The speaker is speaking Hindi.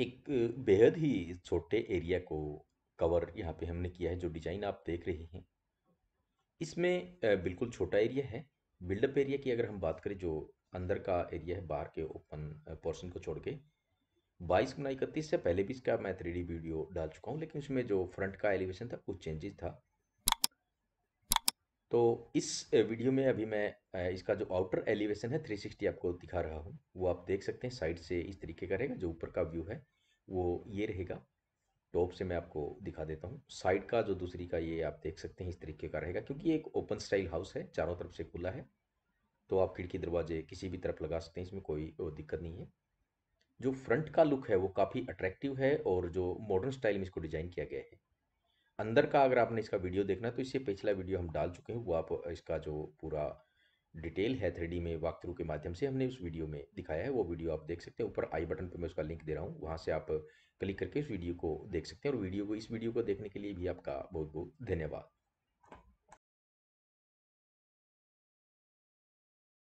एक बेहद ही छोटे एरिया को कवर यहाँ पे हमने किया है जो डिजाइन आप देख रहे हैं इसमें बिल्कुल छोटा एरिया है बिल्डअप एरिया की अगर हम बात करें जो अंदर का एरिया है बाहर के ओपन पोर्शन को छोड़ के बाईस गुना इकतीस से पहले भी इसका मैं थ्री वीडियो डाल चुका हूँ लेकिन उसमें जो फ्रंट का एलिवेशन था कुछ चेंजेस था तो इस वीडियो में अभी मैं इसका जो आउटर एलिवेशन है 360 आपको दिखा रहा हूँ वो आप देख सकते हैं साइड से इस तरीके का रहेगा जो ऊपर का व्यू है वो ये रहेगा टॉप से मैं आपको दिखा देता हूँ साइड का जो दूसरी का ये आप देख सकते हैं इस तरीके का रहेगा क्योंकि एक ओपन स्टाइल हाउस है चारों तरफ से खुला है तो आप खिड़की दरवाजे किसी भी तरफ लगा सकते हैं इसमें कोई दिक्कत नहीं है जो फ्रंट का लुक है वो काफ़ी अट्रैक्टिव है और जो मॉडर्न स्टाइल में इसको डिज़ाइन किया गया है अंदर का अगर आपने इसका वीडियो देखना तो इससे पिछला वीडियो हम डाल चुके हैं वो आप इसका जो पूरा डिटेल है थ्री में वाक थ्रू के माध्यम से हमने उस वीडियो में दिखाया है वो वीडियो आप देख सकते हैं ऊपर आई बटन पर मैं उसका लिंक दे रहा हूँ वहाँ से आप क्लिक करके उस वीडियो को देख सकते हैं और वीडियो को इस वीडियो को देखने के लिए भी आपका बहुत बहुत धन्यवाद